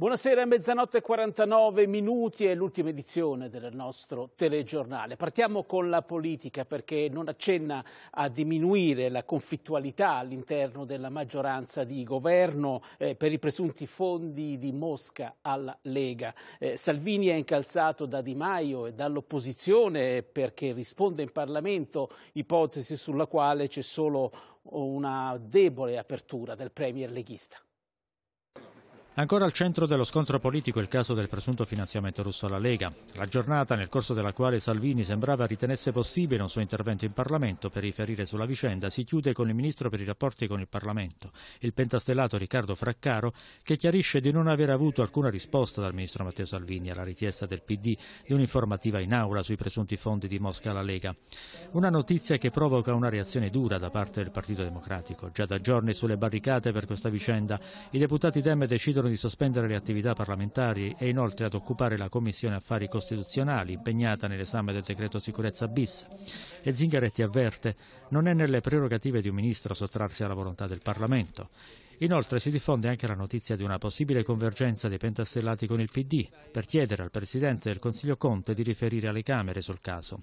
Buonasera, mezzanotte e 49 minuti è l'ultima edizione del nostro telegiornale. Partiamo con la politica perché non accenna a diminuire la conflittualità all'interno della maggioranza di governo eh, per i presunti fondi di Mosca alla Lega. Eh, Salvini è incalzato da Di Maio e dall'opposizione perché risponde in Parlamento ipotesi sulla quale c'è solo una debole apertura del Premier leghista. Ancora al centro dello scontro politico il caso del presunto finanziamento russo alla Lega. La giornata nel corso della quale Salvini sembrava ritenesse possibile un suo intervento in Parlamento per riferire sulla vicenda si chiude con il ministro per i rapporti con il Parlamento, il pentastellato Riccardo Fraccaro, che chiarisce di non aver avuto alcuna risposta dal ministro Matteo Salvini alla richiesta del PD di un'informativa in aula sui presunti fondi di Mosca alla Lega. Una notizia che provoca una reazione dura da parte del Partito Democratico. Già da giorni sulle barricate per questa vicenda i deputati Dem decidono di sospendere le attività parlamentari e inoltre ad occupare la Commissione Affari Costituzionali impegnata nell'esame del decreto sicurezza bis. E Zingaretti avverte non è nelle prerogative di un ministro sottrarsi alla volontà del Parlamento. Inoltre si diffonde anche la notizia di una possibile convergenza dei pentastellati con il PD per chiedere al Presidente del Consiglio Conte di riferire alle Camere sul caso.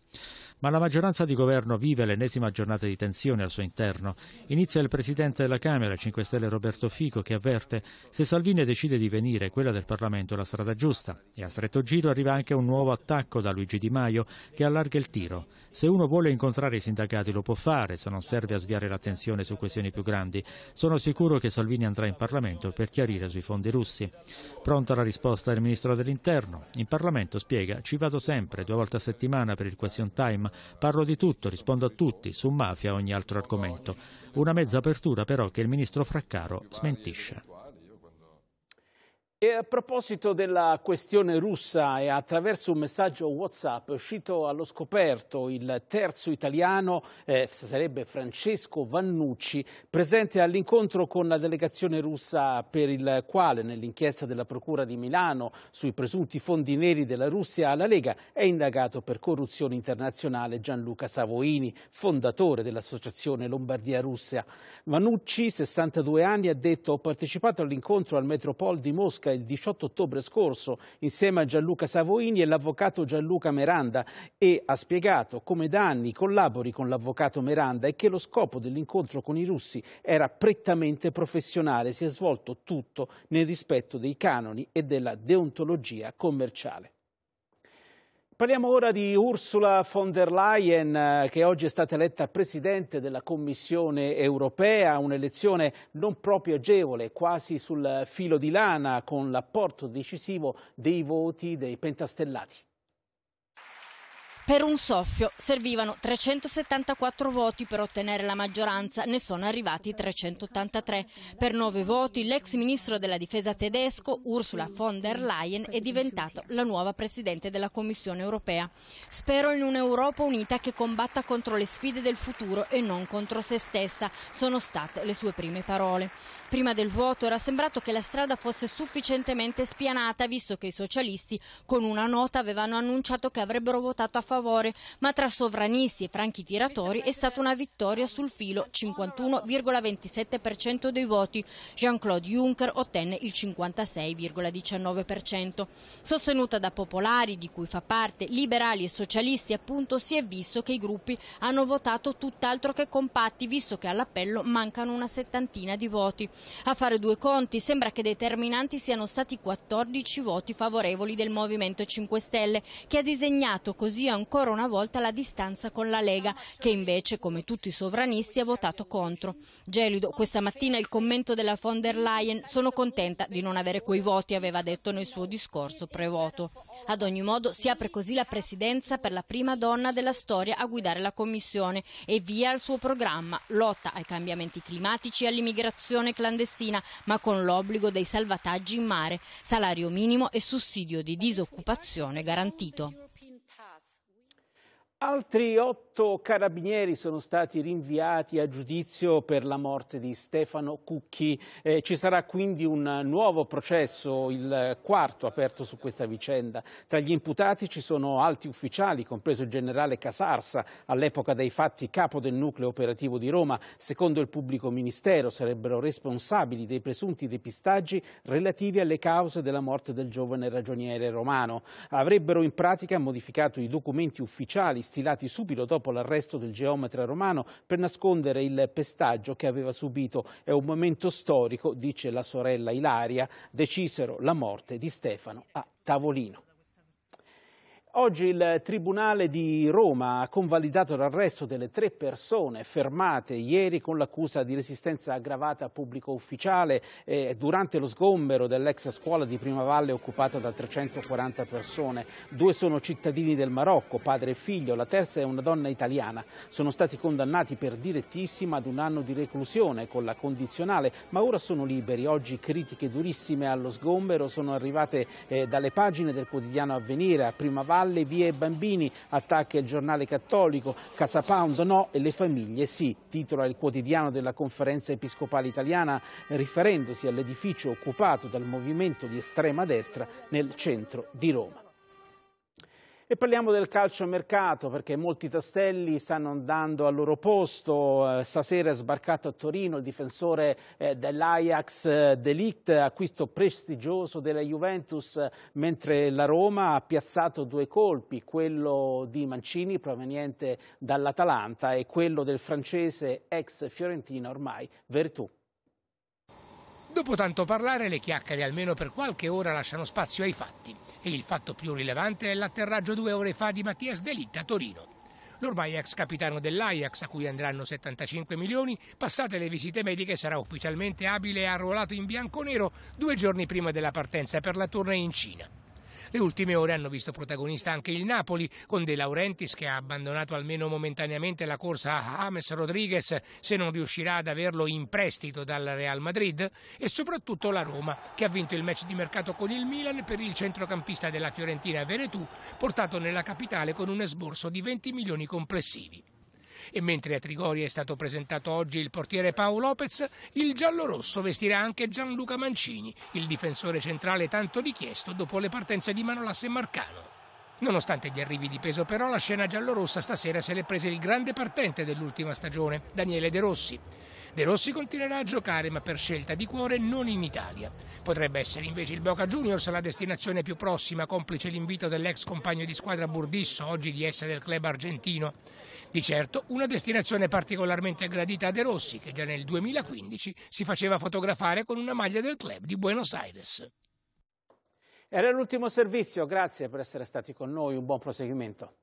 Ma la maggioranza di governo vive l'ennesima giornata di tensione al suo interno. Inizia il Presidente della Camera, 5 Stelle Roberto Fico, che avverte se Salvini decide di venire, quella del Parlamento è la strada giusta. E a stretto giro arriva anche un nuovo attacco da Luigi Di Maio che allarga il tiro. Se uno vuole incontrare i sindacati lo può fare, se non serve a sviare l'attenzione su questioni più grandi. Sono sicuro che Salvini Salvini andrà in Parlamento per chiarire sui fondi russi. Pronta la risposta del Ministro dell'Interno. In Parlamento spiega, ci vado sempre, due volte a settimana per il question time, parlo di tutto, rispondo a tutti, su mafia e ogni altro argomento. Una mezza apertura però che il Ministro Fraccaro smentisce. E a proposito della questione russa e attraverso un messaggio Whatsapp è uscito allo scoperto il terzo italiano, eh, sarebbe Francesco Vannucci, presente all'incontro con la delegazione russa per il quale nell'inchiesta della Procura di Milano sui presunti fondi neri della Russia alla Lega è indagato per corruzione internazionale Gianluca Savoini, fondatore dell'associazione Lombardia Russia. Vannucci, 62 anni, ha detto ho partecipato all'incontro al Metropol di Mosca Francesca il 18 ottobre scorso insieme a Gianluca Savoini e l'avvocato Gianluca Meranda e ha spiegato come da anni collabori con l'avvocato Meranda e che lo scopo dell'incontro con i russi era prettamente professionale, si è svolto tutto nel rispetto dei canoni e della deontologia commerciale. Parliamo ora di Ursula von der Leyen eh, che oggi è stata eletta Presidente della Commissione europea, un'elezione non proprio agevole, quasi sul filo di lana con l'apporto decisivo dei voti dei pentastellati. Per un soffio servivano 374 voti per ottenere la maggioranza, ne sono arrivati 383. Per nove voti l'ex ministro della difesa tedesco Ursula von der Leyen è diventata la nuova presidente della Commissione europea. Spero in un'Europa unita che combatta contro le sfide del futuro e non contro se stessa, sono state le sue prime parole. Prima del voto era sembrato che la strada fosse sufficientemente spianata, visto che i socialisti con una nota avevano annunciato che avrebbero votato a favore favore, ma tra sovranisti e franchi tiratori è stata una vittoria sul filo 51,27% dei voti. Jean-Claude Juncker ottenne il 56,19%. Sostenuta da popolari, di cui fa parte, liberali e socialisti, appunto, si è visto che i gruppi hanno votato tutt'altro che compatti, visto che all'appello mancano una settantina di voti. A fare due conti sembra che determinanti siano stati 14 voti favorevoli del Movimento 5 Stelle, che ha disegnato così ancora ancora una volta la distanza con la Lega, che invece, come tutti i sovranisti, ha votato contro. Gelido, questa mattina il commento della von der Leyen, sono contenta di non avere quei voti, aveva detto nel suo discorso prevoto. Ad ogni modo si apre così la presidenza per la prima donna della storia a guidare la Commissione e via al suo programma, lotta ai cambiamenti climatici e all'immigrazione clandestina, ma con l'obbligo dei salvataggi in mare, salario minimo e sussidio di disoccupazione garantito. Altri otto carabinieri sono stati rinviati a giudizio per la morte di Stefano Cucchi. Eh, ci sarà quindi un nuovo processo, il quarto aperto su questa vicenda. Tra gli imputati ci sono alti ufficiali, compreso il generale Casarsa, all'epoca dei fatti capo del nucleo operativo di Roma. Secondo il pubblico ministero sarebbero responsabili dei presunti depistaggi relativi alle cause della morte del giovane ragioniere romano. Avrebbero in pratica modificato i documenti ufficiali stilati subito dopo l'arresto del geometra romano per nascondere il pestaggio che aveva subito. È un momento storico, dice la sorella Ilaria, decisero la morte di Stefano a tavolino. Oggi il Tribunale di Roma ha convalidato l'arresto delle tre persone fermate ieri con l'accusa di resistenza aggravata a pubblico ufficiale eh, durante lo sgombero dell'ex scuola di Prima Valle occupata da 340 persone. Due sono cittadini del Marocco, padre e figlio, la terza è una donna italiana. Sono stati condannati per direttissima ad un anno di reclusione con la condizionale, ma ora sono liberi. Oggi critiche durissime allo sgombero sono arrivate eh, dalle pagine del quotidiano Avvenire a Prima Valle dalle vie ai bambini, attacca il giornale cattolico, Casa Pound no e le famiglie sì, titola il quotidiano della conferenza episcopale italiana riferendosi all'edificio occupato dal movimento di estrema destra nel centro di Roma. E parliamo del calciomercato perché molti tastelli stanno andando al loro posto, eh, stasera è sbarcato a Torino il difensore eh, dell'Ajax eh, Delict, acquisto prestigioso della Juventus, mentre la Roma ha piazzato due colpi, quello di Mancini proveniente dall'Atalanta e quello del francese ex Fiorentino ormai Vertù. Dopo tanto parlare, le chiacchiere almeno per qualche ora lasciano spazio ai fatti e il fatto più rilevante è l'atterraggio due ore fa di Mattias Delitta a Torino. L'ormai ex capitano dell'Ajax, a cui andranno 75 milioni, passate le visite mediche sarà ufficialmente abile e arruolato in bianco-nero due giorni prima della partenza per la tournée in Cina. Le ultime ore hanno visto protagonista anche il Napoli, con De Laurentiis che ha abbandonato almeno momentaneamente la corsa a James Rodriguez se non riuscirà ad averlo in prestito dal Real Madrid e soprattutto la Roma che ha vinto il match di mercato con il Milan per il centrocampista della Fiorentina Veretù portato nella capitale con un esborso di 20 milioni complessivi. E mentre a Trigoria è stato presentato oggi il portiere Paolo Lopez, il giallorosso vestirà anche Gianluca Mancini, il difensore centrale tanto richiesto dopo le partenze di Manolas e Marcano. Nonostante gli arrivi di peso però, la scena giallorossa stasera se l'è presa il grande partente dell'ultima stagione, Daniele De Rossi. De Rossi continuerà a giocare, ma per scelta di cuore non in Italia. Potrebbe essere invece il Boca Juniors la destinazione più prossima, complice l'invito dell'ex compagno di squadra Burdisso, oggi di essere del club argentino. Di certo una destinazione particolarmente gradita a De Rossi, che già nel 2015 si faceva fotografare con una maglia del club di Buenos Aires. Era l'ultimo servizio, grazie per essere stati con noi, un buon proseguimento.